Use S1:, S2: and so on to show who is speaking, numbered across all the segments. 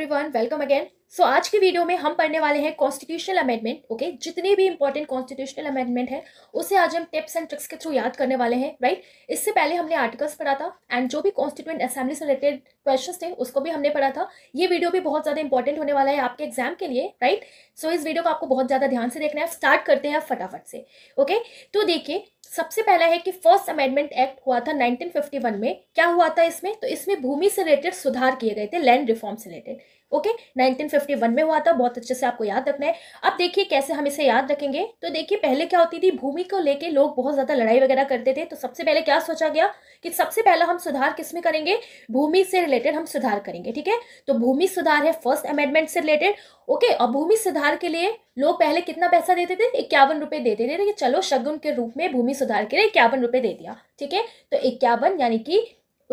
S1: Everyone welcome again so आज के video में हम पढ़ने वाले हैं कॉन्स्टिट्यूशनल अमेंडमेंट ओके जितने भी इंपॉर्टेंट कॉन्स्टिट्यूशनल अमेंडमेंट है उसे आज हम टिप्स एंड ट्रिक्स के थ्रू याद करने वाले हैं राइट right? इससे पहले हमने आर्टिकल्स पढ़ा था एंड जो भी कॉन्स्टिट्यूंट असेंबली से रिलेटेड क्वेश्चन थे उसको भी हमने पढ़ा था ये वीडियो भी बहुत ज़्यादा इंपॉर्टेंट होने वाला है आपके एग्जाम के लिए राइट right? सो so, इस वीडियो को आपको बहुत ज़्यादा ध्यान से देखना है स्टार्ट करते हैं फटाफट से ओके okay? तो देखिए सबसे पहला है कि फर्स्ट अमेंडमेंट एक्ट हुआ था 1951 में क्या हुआ था इसमें तो इसमें भूमि से रिलेटेड सुधार किए गए थे लैंड रिफॉर्म से रिलेटेड ओके okay? 1951 में हुआ था बहुत अच्छे से आपको याद रखना है अब देखिए कैसे हम इसे याद रखेंगे तो देखिए पहले क्या होती थी भूमि को लेके लोग बहुत ज़्यादा लड़ाई वगैरह करते थे तो सबसे पहले क्या सोचा गया कि सबसे पहला हम सुधार किस में करेंगे भूमि से रिलेटेड हम सुधार करेंगे ठीक है तो भूमि सुधार है फर्स्ट अमेंडमेंट से रिलेटेड ओके और भूमि सुधार के लिए लोग पहले कितना पैसा देते थे इक्यावन रुपए देते थे कि चलो शगुन के रूप में भूमि सुधार के लिए इक्यावन रुपए दे दिया ठीक है तो इक्यावन यानी कि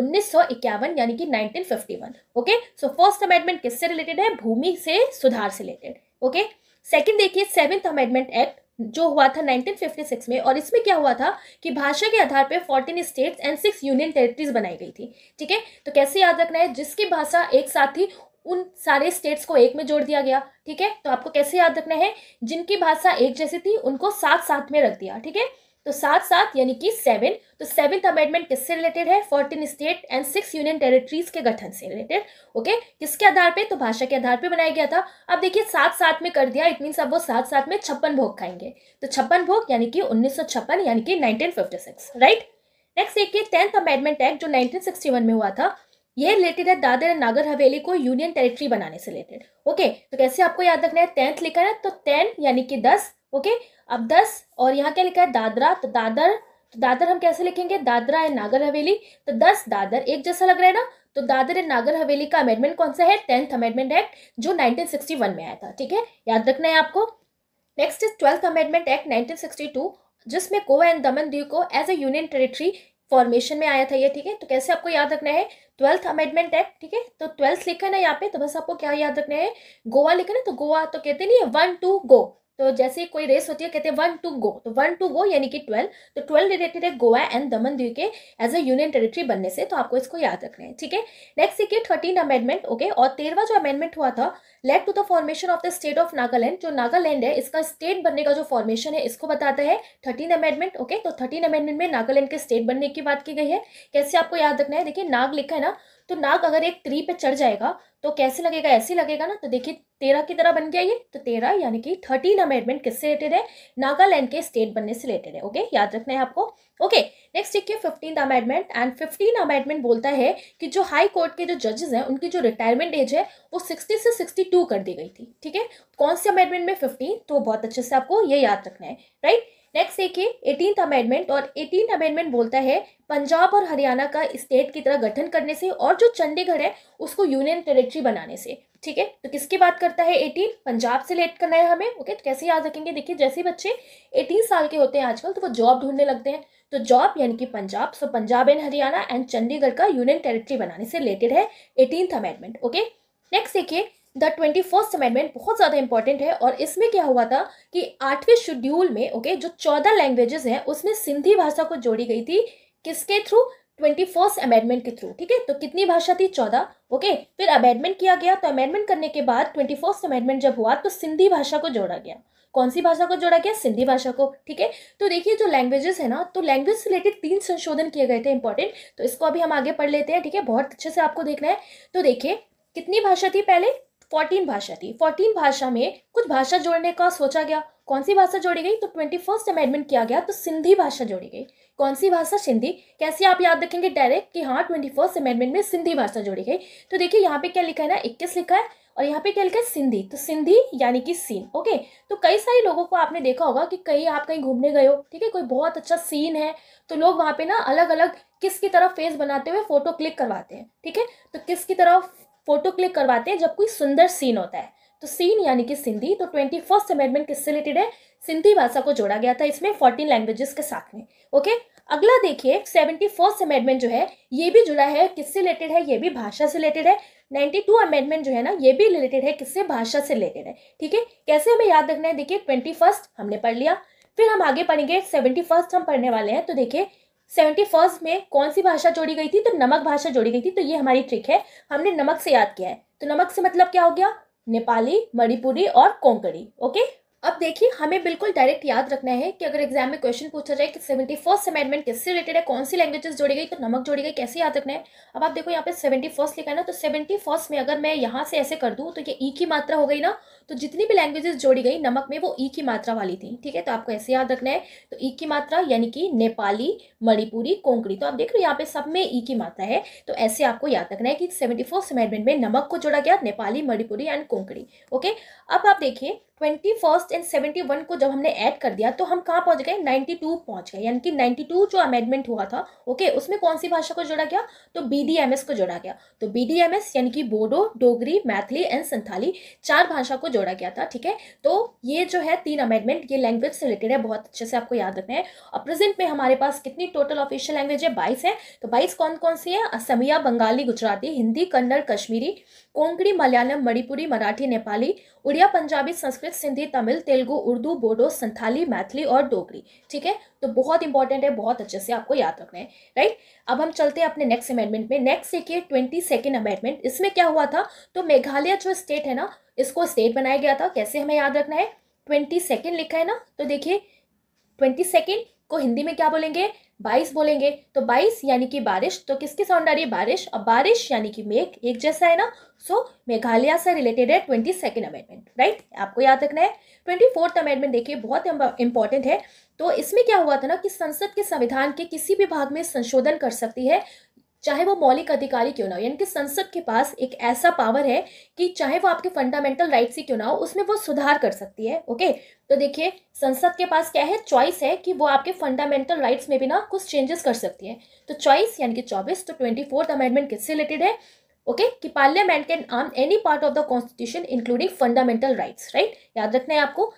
S1: 1951 यानी कि 1951 ओके सो फर्स्ट अमेंडमेंट किससे रिलेटेड है भूमि से सुधार से रिलेटेड ओके सेकंड देखिए सेवेंथ अमेंडमेंट एक्ट जो हुआ था 1956 में और इसमें क्या हुआ था कि भाषा के आधार पे 14 states and six union territories बनाई गई थी ठीक है तो कैसे याद रखना है जिसकी भाषा एक साथ थी उन सारे स्टेट्स को एक में जोड़ दिया गया ठीक है तो आपको कैसे याद रखना है जिनकी भाषा एक जैसी थी उनको साथ साथ में रख दिया ठीक है तो साथ साथ यानी कि सेवन तो सेवन अमेंडमेंट किससे रिलेटेड है fourteen state and six union territories के गठन से रिलेटेड ओके किसके आधार पे तो भाषा के आधार पे बनाया गया था अब देखिए साथ साथ में कर दिया इट मीन्स अब वो साथ साथ में छप्पन भोग खाएंगे तो छप्पन भोग यानी कि उन्नीस यानी कि नाइनटीन राइट नेक्स्ट देखिए टेंथ अमेंडमेंट एक्ट जो नाइनटीन में हुआ था यह रिलेटेड है दादर एंड नागर हवेली को यूनियन टेरिटरी बनाने से रिलेटेड ओके okay, तो कैसे आपको याद रखना है टेंथ लिखा है तो टेन यानी कि दस ओके अब दस और यहाँ क्या लिखा है दादरा तो दादर तो दादर हम कैसे लिखेंगे दादरा एंड नागर हवेली तो दस दादर एक जैसा लग रहा है ना तो दादर एंड नागर हवेली का अमेंडमेंट कौन सा है टेंथ अमेंडमेंट एक्ट जो 1961 में आया था ठीक है याद रखना है आपको next is twelfth amendment act to जिसमें गोवा एंड दमन दीव को as a union territory formation में आया था ये ठीक है तो कैसे आपको याद रखना है ट्वेल्थ अमेंडमेंट एक्ट ठीक है तो ट्वेल्थ लिखा है ना यहाँ पे तो बस आपको क्या याद रखना है गोवा लिखा ना तो गोवा तो कहते नहीं है वन टू गो तो जैसे कोई रेस होती है कहते हैं वन टू गो तो वन टू गो यानी कि ट्वेल्व तो ट्वेल्व रिलेटेड है गोवा एंड दमन द्वीप के एज अ यूनियन टेरिटरी बनने से तो आपको इसको याद रखना है ठीक है नेक्स्ट देखिए थर्टीन अमेंडमेंट ओके और तेरवा जो अमेंडमेंट हुआ था led to the formation of the state of Nagaland जो नागालैंड है इसका स्टेट बनने का जो फॉर्मेशन है इसको बताता है थर्टीन अमेंडमेंट ओके तो थर्टीन अमेंडमेंट में नागालैंड के स्टेट बनने की बात की गई है कैसे आपको याद रखना है देखिए नाग लिखा है ना तो नाग अगर एक ट्री पे चढ़ जाएगा तो कैसे लगेगा ऐसे लगेगा ना तो देखिए तेरह की तरह बन गया ये तो तेरह यानी कि थर्टीन अमेंडमेंट किससे रिलेटेड है नागालैंड के स्टेट बनने से रिलेटेड है ओके याद रखना है आपको ओके नेक्स्ट देखिए fifteen amendment and fifteen amendment बोलता है कि जो हाई कोर्ट के जो जजेस हैं उनकी जो रिटायरमेंट एज है वो सिक्सटी से सिक्सटी टू कर दी गई थी ठीक है कौन से अमेंडमेंट में फिफ्टीन तो बहुत अच्छे से आपको ये याद रखना है राइट नेक्स्ट देखिए एटीन अमेंडमेंट और एटीन अमेंडमेंट बोलता है पंजाब और हरियाणा का स्टेट की तरह गठन करने से और जो चंडीगढ़ है उसको यूनियन टेरिटरी बनाने से ठीक है तो किसकी बात करता है एटीन पंजाब से रिलेट करना है हमें ओके तो कैसे याद रखेंगे देखिए जैसे बच्चे एटीन साल के होते हैं आजकल तो वो जॉब ढूंढने लगते हैं तो जॉब यानी कि Punjab so Punjab and Haryana and Chandigarh का यूनियन टेरिटरी बनाने से रिलेटेड है एटीन अमेंडमेंट ओके नेक्स्ट देखिए द ट्वेंटी फर्स्ट अमेंडमेंट बहुत ज़्यादा इंपॉर्टेंट है और इसमें क्या हुआ था कि आठवें शेड्यूल में ओके okay, जो चौदह लैंग्वेजेस हैं उसमें सिंधी भाषा को जोड़ी गई थी किसके थ्रू ट्वेंटी फर्स्ट अमेंडमेंट के थ्रू ठीक है तो कितनी भाषा थी चौदह ओके okay, फिर अमेंडमेंट किया गया तो अमेंडमेंट करने के बाद ट्वेंटी फर्स्ट अमेंडमेंट जब हुआ तो सिंधी भाषा को जोड़ा गया कौन सी भाषा को जोड़ा गया सिंधी भाषा को ठीक है तो देखिए जो लैंग्वेजेस है ना तो लैंग्वेज से रिलेटेड तीन संशोधन किए गए थे इंपॉर्टेंट तो इसको अभी हम आगे पढ़ लेते हैं ठीक है बहुत अच्छे से आपको देखना है तो देखिए कितनी भाषा थी पहले फोर्टीन भाषा थी फोर्टीन भाषा में कुछ भाषा जोड़ने का सोचा गया कौन सी भाषा जोड़ी गई तो ट्वेंटी फर्स्ट अमेंडमेंट किया गया तो सिंधी भाषा जोड़ी गई कौन सी भाषा सिंधी कैसे आप याद रखेंगे डायरेक्ट कि हाँ ट्वेंटी फर्स्ट अमेंडमेंट में सिंधी भाषा जोड़ी गई तो देखिए यहाँ पे क्या लिखा है ना इक्कीस लिखा है और यहाँ पे क्या लिखा है सिंधी तो सिंधी यानी कि सीन ओके तो कई सारे लोगों को आपने देखा होगा कि कहीं आप कहीं घूमने गए हो ठीक है कोई बहुत अच्छा सीन है तो लोग वहाँ पे ना अलग अलग किसकी तरफ फेस बनाते हुए फोटो क्लिक करवाते हैं ठीक है तो किसकी तरफ फोटो क्लिक करवाते हैं जब कोई सुंदर सीन होता है तो सीन यानी कि सिंधी तो ट्वेंटी फर्स्ट अमेंडमेंट किससे रिलेटेड है सिंधी भाषा को जोड़ा गया था इसमें फोर्टीन लैंग्वेजेस के साथ में ओके अगला देखिए सेवेंटी फर्स्ट अमेंडमेंट जो है ये भी जुड़ा है किससे रिलेटेड है ये भी भाषा से रिलेटेड है नाइन्टी टू अमेंडमेंट जो है ना ये भी रिलेटेड है किससे भाषा से रिलेटेड है ठीक है कैसे हमें याद रखना है देखिए ट्वेंटी फर्स्ट हमने पढ़ लिया फिर हम आगे पढ़ेंगे सेवेंटी फर्स्ट हम पढ़ने वाले हैं तो देखिए सेवेंटी फर्स्ट में कौन सी भाषा जोड़ी गई थी तो नमक भाषा जोड़ी गई थी तो ये हमारी ट्रिक है हमने नमक से याद किया है तो नमक से मतलब क्या हो गया नेपाली मणिपुरी और कोंकणी ओके अब देखिए हमें बिल्कुल डायरेक्ट याद रखना है कि अगर एग्जाम में क्वेश्चन पूछा जाए कि सेवेंटी फर्स्ट अमेंडमेंट किससे रिलेटेड है कौन सी लैंग्वेजेस जोड़ी गई तो नमक जोड़ी गई कैसे याद रखना है अब आप देखो यहाँ पे सेवेंटी फर्स्ट लिखा है ना तो सेवेंटी फर्स्ट में अगर मैं यहाँ से ऐसे कर दूँ तो ये ई e की मात्रा हो गई ना तो जितनी भी लैंग्वेजेस जोड़ी गई नमक में वो ई e की मात्रा वाली थी ठीक है तो आपको ऐसे याद रखना है तो ई e की मात्रा यानी कि नेपाली मणिपुरी कोंकड़ी तो आप देख रहे हो यहाँ पे सब में ई की मात्रा है तो ऐसे आपको याद रखना है कि सेवेंटी फर्स्ट अमेंडमेंट में नमक को जोड़ा गया नेपाली मणिपुरी एंड कोंकड़ी ओके अब आप देखिए twenty first and seventy one को जब हमने ऐड कर दिया तो हम कहाँ पहुँच गए नाइन्टी टू पहुँच गए यानी कि नाइन्टी टू जो अमेंडमेंट हुआ था ओके okay, उसमें कौन सी भाषा को जोड़ा गया तो बी डी एम एस को जोड़ा गया तो बी डी एम एस यानी कि बोडो डोगरी मैथिली एंड संथाली चार भाषा को जोड़ा गया था ठीक है तो ये जो है तीन अमेंडमेंट ये लैंग्वेज से रिलेटेड है बहुत अच्छे से आपको याद रखना है और प्रेजेंट में हमारे पास कितनी टोटल ऑफिशियल लैंग्वेज है बाईस है तो बाईस कौन कौन सी है असमिया बंगाली गुजराती हिंदी कन्नड़ कश्मीरी कोंकणी मलयालम मणिपुरी मराठी नेपाली उड़िया पंजाबी संस्कृत संस्कृत सिंधी तमिल तेलुगु उर्दू बोडो संथाली मैथिली और डोगरी ठीक है तो बहुत इंपॉर्टेंट है बहुत अच्छे से आपको याद रखना है राइट अब हम चलते हैं अपने नेक्स्ट अमेंडमेंट में नेक्स्ट देखिए ट्वेंटी सेकेंड अमेंडमेंट इसमें क्या हुआ था तो मेघालय जो स्टेट है ना इसको स्टेट बनाया गया था कैसे हमें याद रखना है ट्वेंटी सेकेंड लिखा है ना तो देखिए ट्वेंटी सेकेंड को हिंदी में क्या बोलेंगे बाईस बोलेंगे तो बाईस यानी कि बारिश तो किसकी साउंड आ रही है बारिश और बारिश यानी कि मेघ एक जैसा है ना सो so, मेघालय से रिलेटेड है ट्वेंटी सेकेंड अमेंडमेंट राइट आपको याद रखना है ट्वेंटी फोर्थ अमेंडमेंट देखिए बहुत इंपॉर्टेंट है तो इसमें क्या हुआ था ना कि संसद के संविधान के किसी भी भाग में संशोधन कर सकती है चाहे वो मौलिक अधिकारी क्यों ना हो यानी कि संसद के पास एक ऐसा पावर है कि चाहे वो आपके फंडामेंटल राइट ही क्यों ना हो उसमें वो सुधार कर सकती है ओके तो देखिए संसद के पास क्या है चॉइस है कि वो आपके फंडामेंटल राइट्स में भी ना कुछ चेंजेस कर सकती है तो चॉइस यानी कि चौबीस तो ट्वेंटी फोर्थ अमेंडमेंट किससे रिलेटेड है ओके कि पार्लियामेंट कैन आर्म any part of the constitution including fundamental rights right याद रखना है आपको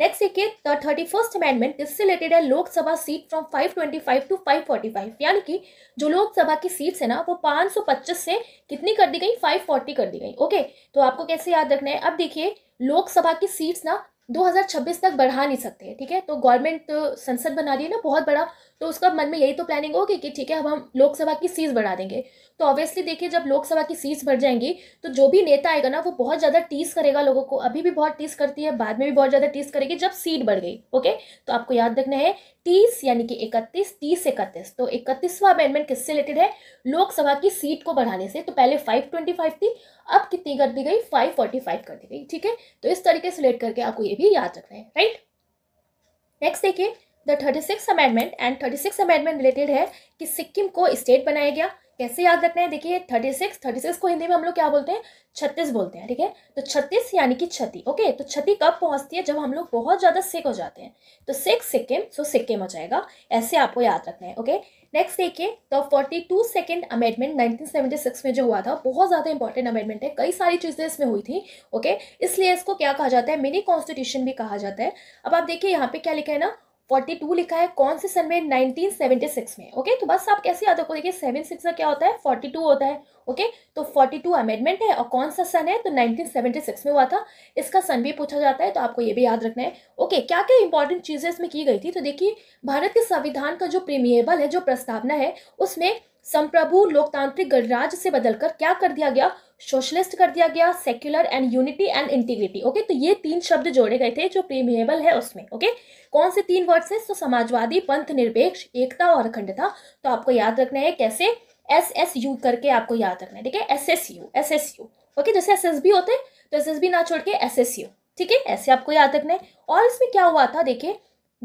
S1: नेक्स्ट देखिए थर्टी फर्स्ट अमेंडमेंट इससे रिलेटेड है लोकसभा सीट फ्रॉम 525 टू 545 यानी कि जो लोकसभा की सीट्स है ना वो 525 से कितनी कर दी गई 540 कर दी गई ओके तो आपको कैसे याद रखना है अब देखिए लोकसभा की सीट्स ना 2026 तक बढ़ा नहीं सकते ठीक है तो गवर्नमेंट तो संसद बना रही है ना बहुत बड़ा तो उसका मन में यही तो प्लानिंग होगी कि ठीक है अब हम लोकसभा की सीट बढ़ा देंगे तो ऑब्वियसली देखिए जब लोकसभा की सीट्स बढ़ जाएंगी तो जो भी नेता आएगा ना वो बहुत ज़्यादा टीस करेगा लोगों को अभी भी बहुत टीस करती है बाद में भी बहुत ज़्यादा टीस करेगी जब सीट बढ़ गई ओके तो आपको याद रखना है तीस यानी कि इकतीस तीस इकतीस तो इकतीसवा अमेंडमेंट किससे रिलेटेड है लोकसभा की सीट को बढ़ाने से तो पहले फाइव ट्वेंटी फाइव थी अब कितनी कर दी गई फाइव फोर्टी फाइव कर दी गई ठीक है तो इस तरीके से रिलेट करके आपको ये भी याद रखना है राइट नेक्स्ट देखिए the thirty six amendment and thirty six amendment related है कि सिक्किम को स्टेट बनाया गया कैसे याद रखना है देखिए थर्टी सिक्स थर्टी सिक्स को हिंदी में हम लोग क्या बोलते हैं छत्तीस बोलते हैं ठीक है तो छत्तीस यानी कि छति ओके तो छति कब पहुंचती है जब हम लोग बहुत ज़्यादा सिक हो जाते हैं तो सिक सिक्किम सो सिक्किम हो जाएगा ऐसे आपको याद रखना है ओके नेक्स्ट देखिए the forty two second amendment six में जो हुआ था बहुत ज़्यादा इंपॉर्टेंट अमेंडमेंट है कई सारी चीज़ें इसमें हुई थी ओके इसलिए इसको क्या कहा जाता है मिनी कॉन्स्टिट्यूशन भी कहा जाता है अब आप देखिए यहाँ पे क्या लिखा है ना फोर्टी टू लिखा है कौन से सन में नाइनटीन सेवेंटी सिक्स में ओके तो बस आप कैसे याद रखो देखिए सेवन सिक्स का क्या होता है फोर्टी टू होता है ओके तो फोर्टी टू अमेंडमेंट है और कौन सा सन है तो नाइनटीन सेवेंटी सिक्स में हुआ था इसका सन भी पूछा जाता है तो आपको ये भी याद रखना है ओके क्या क्या इंपॉर्टेंट चीज़ें इसमें की गई थी तो देखिए भारत के संविधान का जो प्रीमिएबल है जो प्रस्तावना है उसमें संप्रभु लोकतांत्रिक गणराज्य से बदलकर क्या कर दिया गया सोशलिस्ट कर दिया गया secular and unity and integrity okay तो ये तीन शब्द जोड़े गए थे जो प्रेमिएबल है उसमें ओके कौन से तीन वर्ड्स है तो समाजवादी पंथ निरपेक्ष एकता और अखंडता तो आपको याद रखना है कैसे एस एस यू करके आपको याद रखना है ठीक है S S U S S U okay जैसे एस एस बी होते तो एस एस बी ना छोड़ के एस एस यू ठीक है ऐसे आपको याद रखना है और इसमें क्या हुआ था देखिए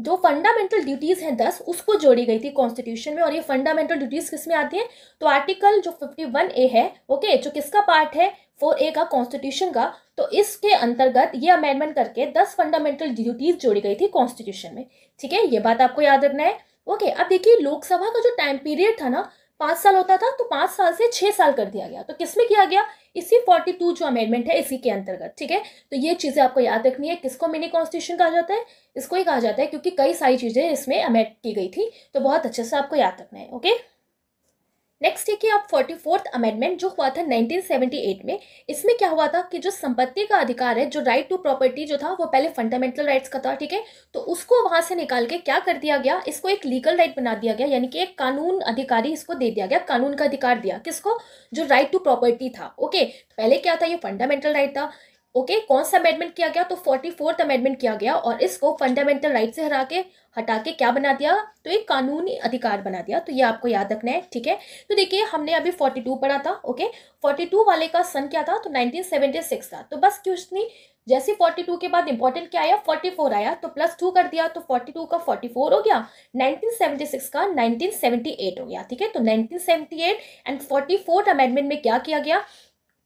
S1: जो फंडामेंटल ड्यूटीज़ हैं दस उसको जोड़ी गई थी कॉन्स्टिट्यूशन में और ये फंडामेंटल ड्यूटीज़ किस में आती हैं तो आर्टिकल जो फिफ्टी वन ए है ओके जो किसका पार्ट है फोर ए का कॉन्स्टिट्यूशन का तो इसके अंतर्गत ये अमेंडमेंट करके दस फंडामेंटल ड्यूटीज़ जोड़ी गई थी कॉन्स्टिट्यूशन में ठीक है ये बात आपको याद रखना है ओके अब देखिए लोकसभा का जो टाइम पीरियड था ना पाँच साल होता था तो पाँच साल से छः साल कर दिया गया तो किस में किया गया इसी फोर्टी टू जो अमेंडमेंट है इसी के अंतर्गत ठीक है तो ये चीज़ें आपको याद रखनी है किसको मिनी कॉन्स्टिट्यूशन कहा जाता है इसको ही कहा जाता है क्योंकि कई सारी चीज़ें इसमें अमेंड की गई थी तो बहुत अच्छे से आपको याद रखना है ओके नेक्स्ट है कि आप फोर्टी फोर्थ अमेंडमेंट जो हुआ था 1978 में इसमें क्या हुआ था कि जो संपत्ति का अधिकार है जो राइट टू प्रॉपर्टी जो था वो पहले फंडामेंटल राइट्स का था ठीक है तो उसको वहां से निकाल के क्या कर दिया गया इसको एक लीगल राइट बना दिया गया यानी कि एक कानून अधिकारी इसको दे दिया गया कानून का अधिकार दिया किसको जो राइट टू प्रॉपर्टी था ओके तो पहले क्या था ये फंडामेंटल राइट था ओके okay, कौन सा अमेंडमेंट किया गया तो फोर्टी फोर्थ अमेंडमेंट किया गया और इसको फंडामेंटल राइट से हरा के हटा के क्या बना दिया तो एक कानूनी अधिकार बना दिया तो ये आपको याद रखना है ठीक है तो देखिए हमने अभी फोर्टी टू पढ़ा था ओके फोर्टी टू वाले का सन क्या था तो नाइनटीन सेवेंटी सिक्स था तो बस क्यों जैसे फोर्टी टू के बाद इंपॉर्टेंट क्या आया फोर्टी फोर आया तो प्लस टू कर दिया तो फोर्टी टू का फोर्टी फोर हो गया नाइनटीन सेवेंटी सिक्स का नाइनटीन सेवेंटी एट हो गया ठीक है तो nineteen seventy eight and forty fourth amendment में क्या किया गया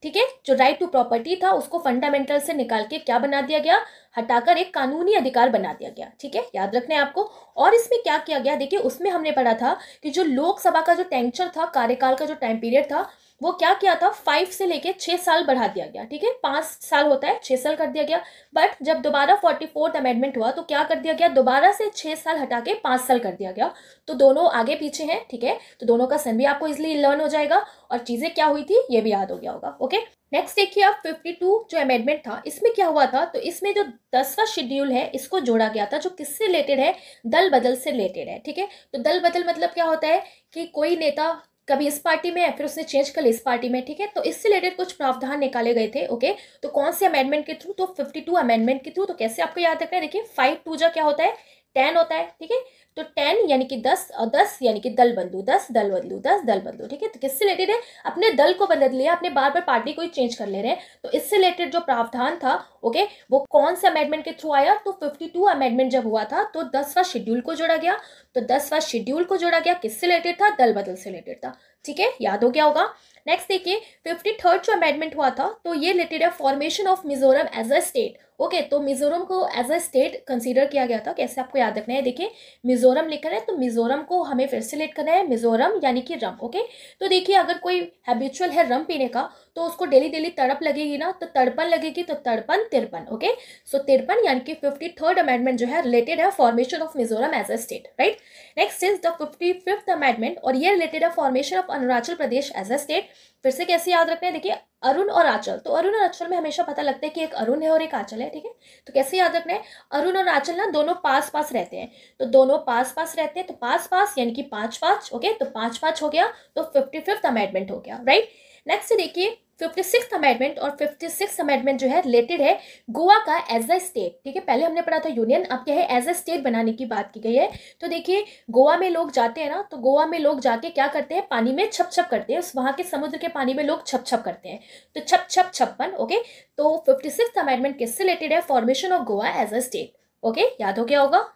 S1: ठीक है जो राइट टू प्रॉपर्टी था उसको फंडामेंटल से निकाल के क्या बना दिया गया हटाकर एक कानूनी अधिकार बना दिया गया ठीक है याद रखना है आपको और इसमें क्या किया गया देखिए उसमें हमने पढ़ा था कि जो लोकसभा का जो टेंचर था कार्यकाल का जो टाइम पीरियड था वो क्या किया था फाइव से लेके छः साल बढ़ा दिया गया ठीक है पाँच साल होता है छः साल कर दिया गया बट जब दोबारा फोर्टी फोर्थ अमेंडमेंट हुआ तो क्या कर दिया गया दोबारा से छः साल हटा के पाँच साल कर दिया गया तो दोनों आगे पीछे हैं ठीक है तो दोनों का सन भी आपको इजिली लर्न हो जाएगा और चीज़ें क्या हुई थी ये भी याद हो गया होगा ओके नेक्स्ट देखिए आप टू जो अमेंडमेंट था इसमें क्या हुआ था तो इसमें जो दसवा शेड्यूल है इसको जोड़ा गया था जो किससे रिलेटेड है दल बदल से रिलेटेड है ठीक है तो दल बदल मतलब क्या होता है कि कोई नेता कभी इस पार्टी में फिर उसने चेंज कर लिया इस पार्टी में ठीक है तो इससे रिलेटेड कुछ प्रावधान निकाले गए थे ओके तो कौन से अमेंडमेंट के थ्रू तो फिफ्टी टू अमेंडमेंट के थ्रू तो कैसे आपको याद रखना है देखिए फाइव टू जो क्या होता है टेन होता है ठीक है तो टेन यानी कि दस और दस यानी कि दल बंधु दस दल बंधु दस दल बंधु ठीक है तो किससे रिलेटेड है अपने दल को बदल लिया अपने बार बार पार्टी को ही चेंज कर ले रहे हैं तो इससे रिलेटेड जो प्रावधान था ओके वो कौन से अमेंडमेंट के थ्रू आया तो फिफ्टी टू अमेंडमेंट जब हुआ था तो दसवा शेड्यूल को जोड़ा गया तो दसवा शेड्यूल को जोड़ा गया किससे रिलेटेड था दल बदल से रिलेटेड था ठीक है याद हो गया होगा नेक्स्ट देखिए फिफ्टी थर्ड जो अमेंडमेंट हुआ था तो ये रिलेटेड है formation of Mizoram as a state okay तो मिजोरम को एज अ स्टेट कंसीडर किया गया था कैसे आपको याद रखना है देखिए मिजोरम लिखा है तो मिजोरम को हमें फिर से लेट करना है मिजोरम यानी कि रम ओके तो देखिए अगर कोई हैबिचुअल है रम पीने का तो उसको डेली डेली तड़प लगेगी ना तो तड़पन लगेगी तो तड़पन तिरपन ओके सो तिरपन यानी कि फिफ्टी थर्ड अमेंडमेंट जो है रिलेटेड है formation of Mizoram as a state right next is the fifty fifth amendment और ये रिलेटेड है formation of Arunachal Pradesh as a state फिर से कैसे याद रखना है देखिए अरुण और आंचल तो अरुण और आंचल में हमेशा पता लगता है कि एक अरुण है और एक आंचल है ठीक है तो कैसे याद रखना है अरुण और आंचल ना दोनों पास पास रहते हैं तो दोनों पास पास रहते हैं तो पास पास यानी कि पांच पांच ओके तो पांच पांच हो गया तो फिफ्टी फिफ्थ अमेंडमेंट हो गया राइट नेक्स्ट देखिए फिफ्टी सिक्स अमेंडमेंट और फिफ्टी सिक्स अमेंडमेंट जो है रिलेटेड है गोवा का एज अ स्टेट ठीक है पहले हमने पढ़ा था यूनियन अब क्या है एज अ स्टेट बनाने की बात की गई है तो देखिए गोवा में लोग जाते हैं ना तो गोवा में लोग जाके क्या करते हैं पानी में छप छप करते हैं उस वहाँ के समुद्र के पानी में लोग छप छप करते हैं तो छप छप छप्पन ओके तो फिफ्टी सिक्स अमेंडमेंट किससे रिलेटेड है formation of Goa as a state okay याद हो गया होगा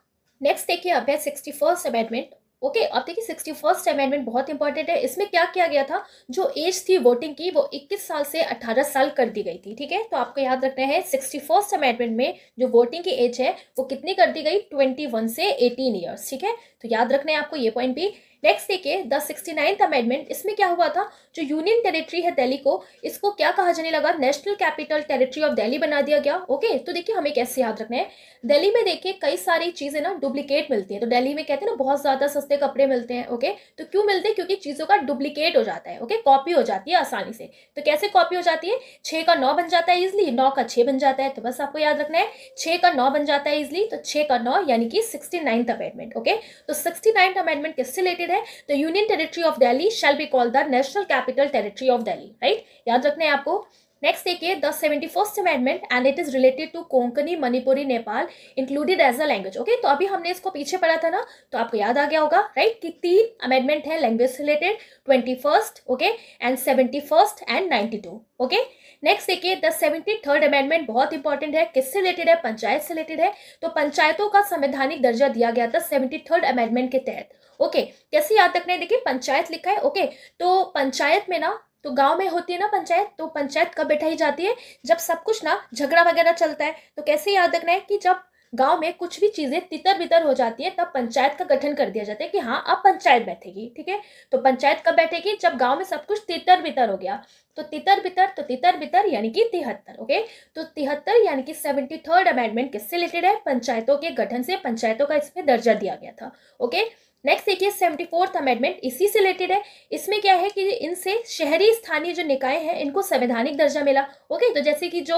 S1: नेक्स्ट देखिए अब है sixty first amendment okay okay, आप देखिए सिक्सटी फर्स्ट अमेंडमेंट बहुत इंपॉर्टेंट है इसमें क्या किया गया था जो एज थी वोटिंग की वो 21 साल से 18 साल कर दी गई थी ठीक है तो आपको याद रखना है सिक्सटी फर्स्ट अमेंडमेंट में जो वोटिंग की एज है वो कितनी कर दी गई 21 से 18 इयर्स ठीक है तो याद रखना है आपको ये पॉइंट भी नेक्स्ट देखिए द सिक्सटी नाइन्थ अमेंडमेंट इसमें क्या हुआ था जो यूनियन टेरिटरी है दिल्ली को इसको क्या कहा जाने लगा national capital territory of Delhi बना दिया गया ओके तो देखिए हमें कैसे याद रखना है दिल्ली में देखिए कई सारी चीज़ें ना डुप्लीकेट मिलती हैं तो दिल्ली में कहते हैं ना बहुत ज़्यादा सस्ते कपड़े मिलते हैं ओके तो क्यों मिलते हैं क्योंकि चीज़ों का डुप्लीकेट हो जाता है ओके कॉपी हो जाती है आसानी से तो कैसे कॉपी हो जाती है छः का नौ बन जाता है ईजिली नौ का छः बन जाता है तो बस आपको याद रखना है छः का नौ बन जाता है ईजिली तो छः का नौ यानी कि सिक्सटी नाइन्थ अमेंडमेंट ओके तो सिक्सटी नाइन्थ अमेंडमेंट किससे रिलेटेड रिलेटेड है तो union territory of Delhi shall be call the national capital territory of Delhi right याद रखना है आपको नेक्स्ट देखिए the seventy first amendment and it is related to Konkani Manipuri Nepal included as a language okay तो अभी हमने इसको पीछे पढ़ा था ना तो आपको याद आ गया होगा राइट right? कि तीन अमेंडमेंट है language related twenty first okay and seventy first and ninety two okay next देखिए द सेवेंटी थर्ड अमेंडमेंट बहुत इंपॉर्टेंट है किससे रिलेटेड है पंचायत से रिलेटेड है तो पंचायतों का संवैधानिक दर्जा दिया गया था सेवेंटी थर्ड अमेंडमेंट के तहत ओके कैसे याद रखना है देखिए पंचायत लिखा है ओके तो पंचायत में ना तो गांव में होती है ना पंचायत तो पंचायत कब बैठाई जाती है जब सब कुछ ना झगड़ा वगैरह चलता है तो कैसे याद रखना है कि जब गांव में कुछ भी चीज़ें तितर बितर हो जाती है तब पंचायत का गठन कर दिया जाता है कि हाँ अब पंचायत बैठेगी ठीक है तो पंचायत कब बैठेगी जब गांव में सब कुछ तितर बितर हो गया तो तितर बितर तो तितर बितर यानी कि तिहत्तर ओके तो तिहत्तर यानी कि सेवेंटी थर्ड अमेंडमेंट किससे रिलेटेड है पंचायतों के गठन से पंचायतों का इसमें दर्जा दिया गया था ओके नेक्स्ट देखिए सेवेंटी फोर्थ अमेंडमेंट इसी से रिलेटेड है इसमें क्या है कि इनसे शहरी स्थानीय जो निकाय हैं इनको संवैधानिक दर्जा मिला ओके तो जैसे कि जो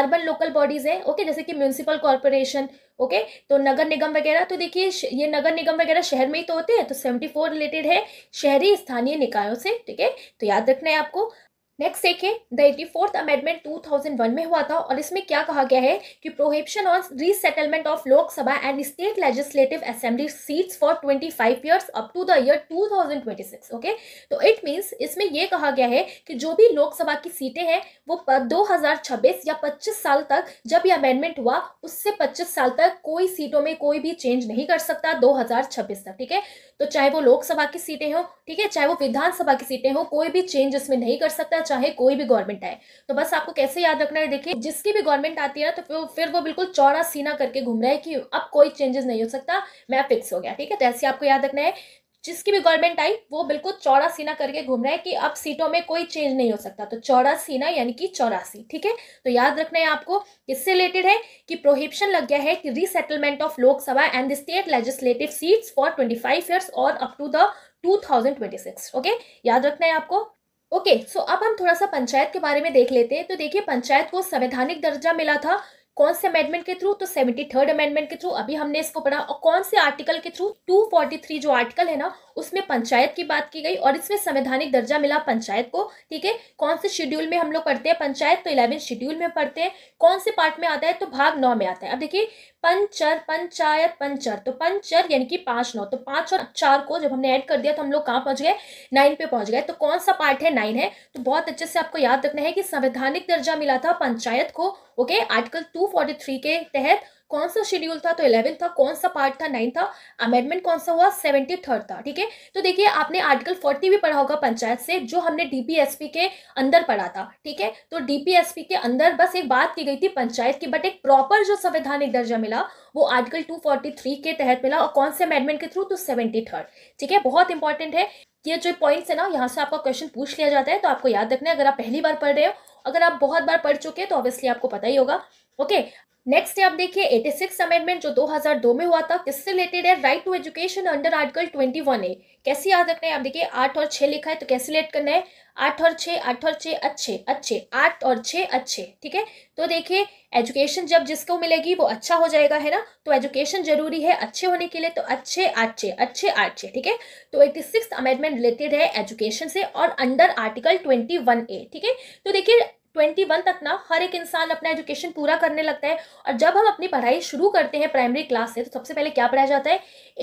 S1: अर्बन लोकल बॉडीज हैं ओके जैसे कि म्यूनसिपल कॉरपोरेशन ओके तो नगर निगम वगैरह तो देखिए ये नगर निगम वगैरह शहर में ही तो होते हैं तो सेवेंटी फोर रिलेटेड है शहरी स्थानीय निकायों से ठीक है तो याद रखना है आपको नेक्स्ट देखें the eighty fourth amendment one में हुआ था और इसमें क्या कहा गया है कि prohibition on resettlement of Lok Sabha and state legislative assembly seats for twenty five years up to the year six okay तो इट मीन्स इसमें यह कहा गया है कि जो भी लोकसभा की सीटें हैं वो दो हजार छब्बीस या पच्चीस साल तक जब ये अमेंडमेंट हुआ उससे पच्चीस साल तक कोई सीटों में कोई भी चेंज नहीं कर सकता दो हजार छब्बीस तक ठीक है तो चाहे वो लोकसभा की सीटें हों ठीक है चाहे वो विधानसभा की सीटें हों कोई भी चेंज इसमें नहीं कर सकता चाहे कोई भी गवर्नमेंट आए तो बस आपको कैसे याद रखना है देखिए जिसकी भी गवर्नमेंट आती है ना तो फिर वो बिल्कुल चौड़ा सीना करके घूम रहा है कि अब कोई चेंजेस नहीं हो सकता मैं फिक्स हो गया ठीक है तो ऐसे आपको याद रखना है जिसकी भी गवर्नमेंट आई वो बिल्कुल चौड़ा सीना करके घूम रहा है कि अब सीटों में कोई चेंज नहीं हो सकता तो चौड़ा सीना यानी कि चौरासी ठीक है तो याद रखना है आपको इससे रिलेटेड है कि प्रोहिबिशन लग गया है कि resettlement of Lok Sabha and state legislative seats for twenty five और up to the two okay याद रखना है आपको ओके okay, सो so अब हम थोड़ा सा पंचायत के बारे में देख लेते हैं तो देखिए पंचायत को संवैधानिक दर्जा मिला था कौन से अमेंडमेंट के थ्रू तो सेवेंटी थर्ड अमेंडमेंट के थ्रू अभी हमने इसको पढ़ा और कौन से आर्टिकल के थ्रू टू फोर्टी थ्री जो आर्टिकल है ना उसमें पंचायत की बात की गई और इसमें संवैधानिक दर्जा मिला पंचायत को ठीक है कौन से शेड्यूल में हम लोग पढ़ते हैं पंचायत तो इलेवन शेड्यूल में पढ़ते हैं कौन से पार्ट में आता है तो भाग नौ में आता है अब देखिए पंचर पंचायत पंचर तो पंचर यानी कि पांच नौ तो पांच और चार को जब हमने ऐड कर दिया तो हम लोग कहाँ पहुंच गए नाइन पे पहुंच गए तो कौन सा पार्ट है नाइन है तो बहुत अच्छे से आपको याद रखना है कि संवैधानिक दर्जा मिला था पंचायत को ओके आर्टिकल टू के तहत कौन सा शेड्यूल था तो इलेवन था कौन सा पार्ट था नाइन था अमेंडमेंट कौन सा हुआ सेवेंटी थर्ड था ठीक है तो देखिए आपने आर्टिकल फोर्टी भी पढ़ा होगा पंचायत से जो हमने डीपीएसपी के अंदर पढ़ा था ठीक है तो डीपीएसपी के अंदर बस एक बात की गई थी पंचायत की बट एक प्रॉपर जो संवैधानिक दर्जा मिला वो आर्टिकल टू के तहत मिला और कौन से अमेंडमेंट के थ्रू तो सेवेंटी थर्ड ठीक है बहुत इंपॉर्टेंट है ये जो पॉइंट्स है ना यहाँ से आपका क्वेश्चन पूछ लिया जाता है तो आपको याद रखना है अगर आप पहली बार पढ़ रहे हो अगर आप बहुत बार पढ़ चुके हैं तो ऑब्वियसली आपको पता ही होगा ओके नेक्स्ट है आप देखिए 86 अमेंडमेंट जो 2002 में हुआ था किससे रिलेटेड है right to education under article 21 A कैसे याद रखना है आप देखिए आठ और छह लिखा है तो कैसे रिलेट करना है आठ और छह आठ और छह अच्छे अच्छे आठ और छह अच्छे ठीक है तो देखिए एजुकेशन जब जिसको मिलेगी वो अच्छा हो जाएगा है ना तो एजुकेशन जरूरी है अच्छे होने के लिए तो अच्छे अच्छे अच्छे अच्छे ठीक है तो एट्टी सिक्स अमेंडमेंट रिलेटेड है एजुकेशन से और under article twenty one A ठीक है तो देखिए ट्वेंटी वन तक ना हर एक इंसान अपना एजुकेशन पूरा करने लगता है और जब हम अपनी पढ़ाई शुरू करते हैं प्राइमरी क्लास से तो सबसे पहले क्या पढ़ाया जाता है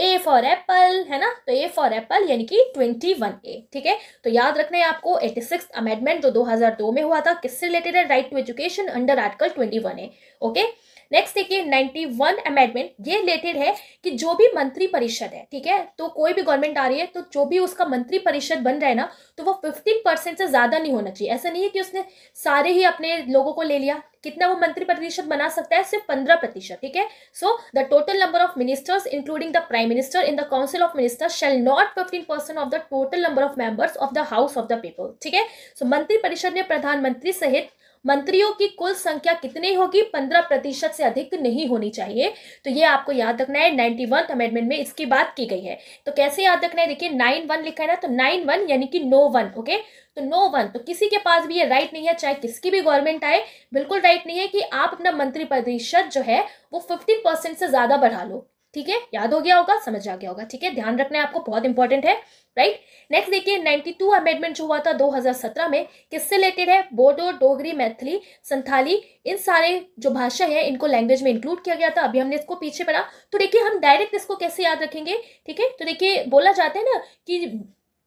S1: ए फॉर एप्पल है ना तो ए फॉर एप्पल यानी कि ट्वेंटी वन ए ठीक है तो याद रखना है आपको एटी सिक्स अमेंडमेंट जो दो हज़ार दो में हुआ था किससे रिलेटेड है right to education under article twenty one A okay next देखिए नाइन्टी वन अमेंडमेंट ये रिलेटेड है कि जो भी मंत्री परिषद है ठीक है तो कोई भी गवर्नमेंट आ रही है तो जो भी उसका मंत्री परिषद बन रहा है ना तो वो फिफ्टीन परसेंट से ज़्यादा नहीं होना चाहिए ऐसा नहीं है कि उसने सारे सारे ही अपने लोगों को ले लिया कितना वो मंत्री प्रतिशत बना सकता है सिर्फ पंद्रह प्रतिशत ठीक है so the total number of ministers including the prime minister in the council of minister shall not fifteen percent of the total number of members of the house of the people ठीक है सो मंत्री परिषद ने प्रधानमंत्री सहित मंत्रियों की कुल संख्या कितनी होगी पंद्रह प्रतिशत से अधिक नहीं होनी चाहिए तो ये आपको याद रखना है नाइन्टी वन अमेंडमेंट में इसकी बात की गई है तो कैसे याद रखना है देखिए नाइन वन लिखा है ना तो नाइन वन यानी कि नो वन ओके तो नो वन तो किसी के पास भी ये राइट नहीं है चाहे किसकी भी गवर्नमेंट आए बिल्कुल राइट नहीं है कि आप अपना मंत्री परिषद जो है वो फिफ्टीन परसेंट से ज़्यादा बढ़ा लो ठीक है याद हो गया होगा समझ आ गया होगा ठीक है ध्यान रखना है आपको बहुत इंपॉर्टेंट है राइट नेक्स्ट देखिए 92 अमेंडमेंट जो हुआ था 2017 में किससे रिलेटेड है बोडो डोगरी मैथिली संथाली इन सारे जो भाषा है इनको लैंग्वेज में इंक्लूड किया गया था अभी हमने इसको पीछे पढ़ा तो देखिए हम डायरेक्ट इसको कैसे याद रखेंगे ठीक है तो देखिए बोला जाता है ना कि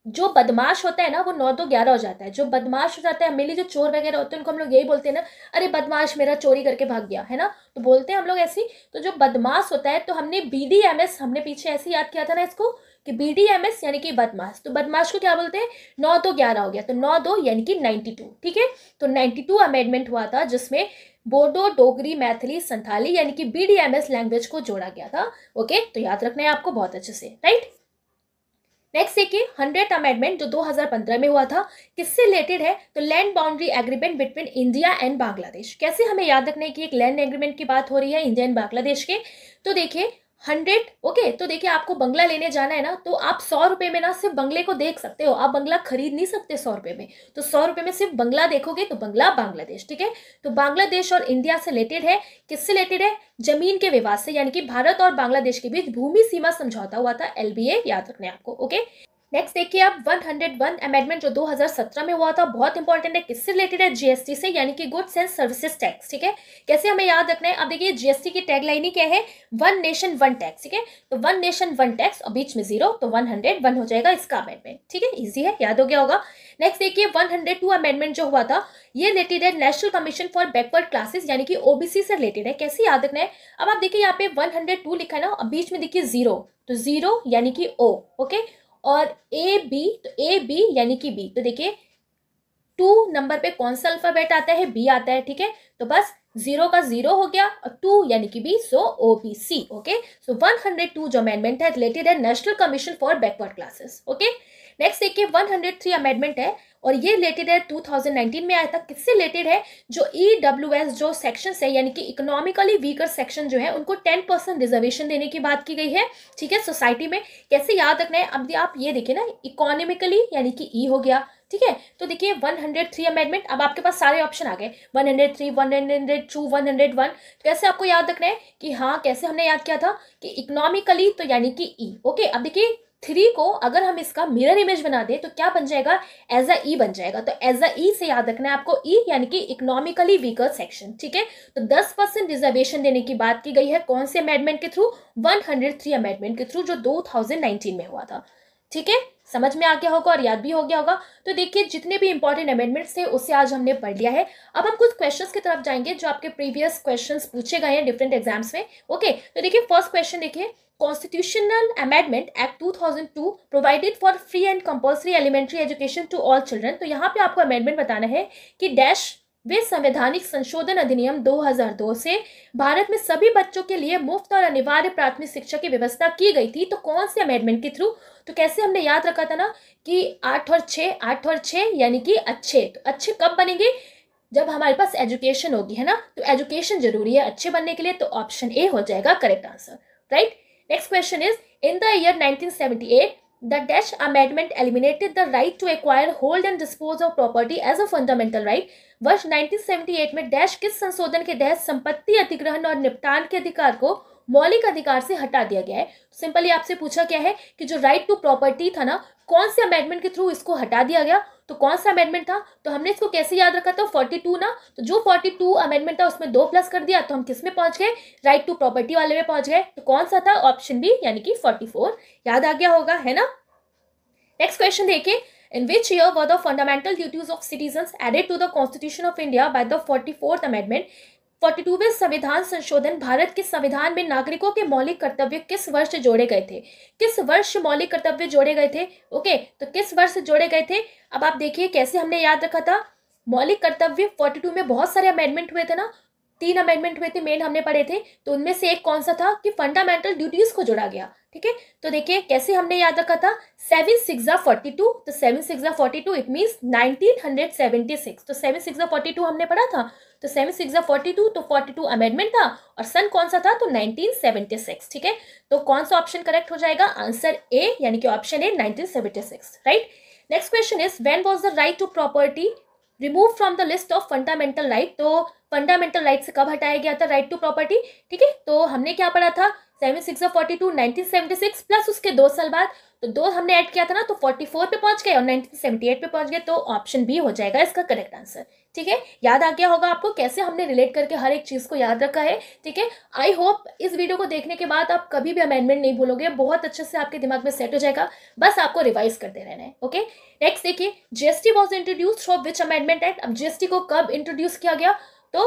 S1: जो बदमाश होता है ना वो नौ दो ग्यारह हो जाता है जो बदमाश हो जाता है मेरे जो चोर वगैरह होते हैं उनको हम लोग यही बोलते हैं ना अरे बदमाश मेरा चोरी करके भाग गया है ना तो बोलते हैं हम लोग ऐसी तो जो बदमाश होता है तो हमने बी डी एम एस हमने पीछे ऐसे याद किया था ना इसको कि बी डी एम एस यानी कि बदमाश तो बदमाश को क्या बोलते हैं नौ दो ग्यारह हो गया तो नौ दो यानी कि नाइन्टी टू ठीक है तो नाइन्टी टू अमेंडमेंट हुआ था जिसमें बोडो डोगरी मैथिली संथाली यानी कि B D M S language को जोड़ा गया था ओके तो याद रखना है आपको बहुत अच्छे से राइट नेक्स्ट देखिए हंड्रेड अमेंडमेंट जो 2015 में हुआ था किससे रिलेटेड है तो land boundary agreement between India and Bangladesh कैसे हमें याद रखने की एक लैंड एग्रीमेंट की बात हो रही है इंडिया एंड बांग्लादेश के तो देखिए हंड्रेड ओके तो देखिए आपको बंगला लेने जाना है ना तो आप सौ रुपए में ना सिर्फ बंगले को देख सकते हो आप बंगला खरीद नहीं सकते सौ रुपए में तो सौ रुपए में सिर्फ बंगला देखोगे तो बंगला बांग्लादेश ठीक है तो बांग्लादेश और इंडिया से रिलेटेड है किससे रिलेटेड है जमीन के विवाद से यानी कि भारत और बांग्लादेश के बीच भूमि सीमा समझौता हुआ था एल याद रखना है आपको ओके नेक्स्ट देखिए आप 101 अमेंडमेंट जो 2017 में हुआ था बहुत इंपॉर्टेंट है किससे रिलेटेड है जीएसटी से यानी कि गुड्स एंड सर्विसेज टैक्स ठीक है कैसे हमें याद रखना है अब देखिए जीएसटी की टैगलाइन ही क्या है वन नेशन वन टैक्स ठीक है तो वन नेशन वन टैक्स और बीच में जीरो तो वन हंड्रेड वन हो जाएगा इसका अमेंडमेंट ठीक है ईजी है याद हो गया होगा नेक्स्ट देखिए वन हंड्रेड टू अमेंडमेंट जो हुआ था ये रिलेटेड है national commission for backward classes यानी कि ओबीसी से रिलेटेड है कैसे याद रखना है अब आप देखिए यहाँ पे वन हंड्रेड टू लिखा है ना और बीच में देखिए जीरो तो जीरो यानी कि ओ ओके और ए बी तो ए बी यानी कि बी तो देखिए टू नंबर पे कौन सा अल्फाबेट आता है बी आता है ठीक है तो बस जीरो का जीरो हो गया और टू यानी कि B so O B C okay so one hundred two जो अमेंडमेंट है रिलेटेड है national commission for backward classes okay next देखिए वन हंड्रेड थ्री अमेंडमेंट है और ये रिलेटेड है 2019 में आया था किससे रिलेटेड है जो ई e जो सेक्शन है यानी कि इकोनॉमिकली वीकर सेक्शन जो है उनको टेन परसेंट रिजर्वेशन देने की बात की गई है ठीक है सोसाइटी में कैसे याद रखना है अब आप ये देखिए ना इकोनॉमिकली यानी कि ई e हो गया ठीक है तो देखिए 103 अमेंडमेंट अब आपके पास सारे ऑप्शन आ गए 103, 102, 101 तो कैसे आपको याद रखना है कि हाँ कैसे हमने याद किया था कि इकोनॉमिकली तो यानी कि ई e, ओके अब देखिए थ्री को अगर हम इसका मिरर इमेज बना दें तो क्या बन जाएगा एज अ ई बन जाएगा तो एज अ ई से याद रखना है आपको ई e, यानी कि इकोनॉमिकली वीकर सेक्शन ठीक है तो दस परसेंट रिजर्वेशन देने की बात की गई है कौन से अमेंडमेंट के through one hundred three amendment के थ्रू जो दो थाउजेंड नाइनटीन में हुआ था ठीक है समझ में आ गया होगा और याद भी हो गया होगा तो देखिए जितने भी इंपॉर्टेंट अमेंडमेंट्स थे उसे आज हमने पढ़ लिया है अब हम कुछ क्वेश्चंस की तरफ जाएंगे जो आपके प्रीवियस क्वेश्चंस पूछे गए हैं डिफरेंट एग्जाम्स में ओके तो देखिए फर्स्ट क्वेश्चन देखिए constitutional amendment act 2002 provided for free and compulsory elementary education to all children तो यहाँ पे आपको अमेंडमेंट बताना है कि डैश वे संवैधानिक संशोधन अधिनियम 2002 से भारत में सभी बच्चों के लिए मुफ्त और अनिवार्य प्राथमिक शिक्षा की व्यवस्था की गई थी तो कौन से अमेंडमेंट के थ्रू तो कैसे हमने याद रखा था ना कि आठ और छः आठ और छः यानी कि अच्छे तो अच्छे कब बनेंगे जब हमारे पास एजुकेशन होगी है ना तो एजुकेशन जरूरी है अच्छे बनने के लिए तो ऑप्शन ए हो जाएगा correct answer right next question is in the year 1978 the dash amendment eliminated the right to acquire hold and dispose of property as a fundamental right वर्ष 1978 में डैश किस संशोधन के तहत संपत्ति अधिग्रहण और निपटान के अधिकार को मौलिक अधिकार से हटा दिया गया है तो सिंपली आपसे पूछा गया है कि जो राइट टू प्रॉपर्टी था ना कौन से अमेंडमेंट के थ्रू इसको हटा दिया गया तो कौन सा अमेंडमेंट था तो हमने इसको कैसे याद रखा था फोर्टी टू ना तो जो फोर्टी टू अमेंडमेंट था उसमें दो प्लस कर दिया तो हम किस में पहुंच गए राइट टू प्रॉपर्टी वाले में पहुंच गए तो कौन सा था ऑप्शन बी यानी कि फोर्टी फोर याद आ गया होगा है ना नेक्स्ट क्वेश्चन देखिए In which year were the fundamental duties of citizens added to the Constitution of India by the 44th Amendment? 42वें संविधान संशोधन भारत के संविधान में नागरिकों के मौलिक कर्तव्य किस वर्ष जोड़े गए थे किस वर्ष मौलिक कर्तव्य जोड़े गए थे ओके तो किस वर्ष जोड़े गए थे अब आप देखिए कैसे हमने याद रखा था मौलिक कर्तव्य 42 में बहुत सारे अमेंडमेंट हुए थे ना तीन अमेंडमेंट हुए थे मेन हमने पढ़े थे तो उनमें से एक कौन सा था कि फंडामेंटल ड्यूटीज को जोड़ा गया ठीक है तो देखिए कैसे हमने याद रखा था सेवन सिक्स फोर्टी टू तो seven six forty two it means nineteen hundred seventy six तो सेवन सिक्स फोर्टी टू हमने पढ़ा था तो सेवन सिक्स फोर्टी टू तो फोर्टी टू अमेंडमेंट था और सन कौन सा था तो नाइनटीन सेवेंटी सिक्स ठीक है तो कौन सा ऑप्शन करेक्ट हो जाएगा आंसर ए यानी कि option A nineteen seventy six right next question is when was the right to property remove from the list of fundamental right तो फंडामेंटल राइट से कब हटाया गया था राइट टू प्रॉपर्टी ठीक है तो हमने क्या पढ़ा था seven six of forty two nineteen seventy six plus उसके दो साल बाद तो दो हमने ऐड किया था ना तो फोर्टी फोर पे पहुंच गए और नाइनटीन सेवेंटी एट पे पहुंच गए तो ऑप्शन बी हो जाएगा इसका करेक्ट आंसर ठीक है याद आ गया होगा आपको कैसे हमने रिलेट करके हर एक चीज़ को याद रखा है ठीक है आई होप इस वीडियो को देखने के बाद आप कभी भी अमेंडमेंट नहीं भूलोगे बहुत अच्छे से आपके दिमाग में सेट हो जाएगा बस आपको रिवाइज करते रहना है ओके नेक्स्ट देखिए GST was introduce from which amendment act अब जीएसटी को कब इंट्रोड्यूस किया गया तो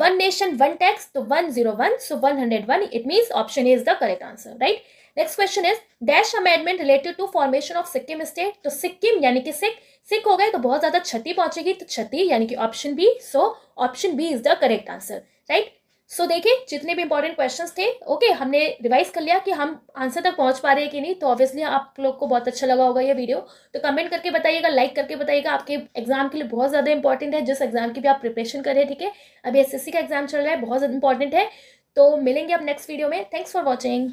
S1: वन नेशन वन टैक्स तो one zero one so one hundred one it mean option is the correct answer right next question is dash amendment related to formation of Sikkim state तो सिक्किम यानी कि सिख सिख हो गए तो बहुत ज्यादा क्षति पहुंचेगी तो क्षति यानी कि option B so option B is the correct answer right so so, देखिए जितने भी इंपॉर्टेंट क्वेश्चंस थे ओके okay, हमने रिवाइज कर लिया कि हम आंसर तक पहुंच पा रहे हैं कि नहीं तो ऑब्वियसली आप लोग को बहुत अच्छा लगा होगा ये वीडियो तो कमेंट करके बताइएगा लाइक करके बताइएगा आपके एग्जाम के लिए बहुत ज़्यादा इंपॉर्टेंट है जिस एग्जाम की भी आप प्रिपरेशन कर रहे हैं ठीक है अभी एस का एग्जाम चल रहा है बहुत ज्यादा इंपॉर्टेंट है तो मिलेंगे आप नेक्स्ट वीडियो में थैंक्स फॉर वॉचिंग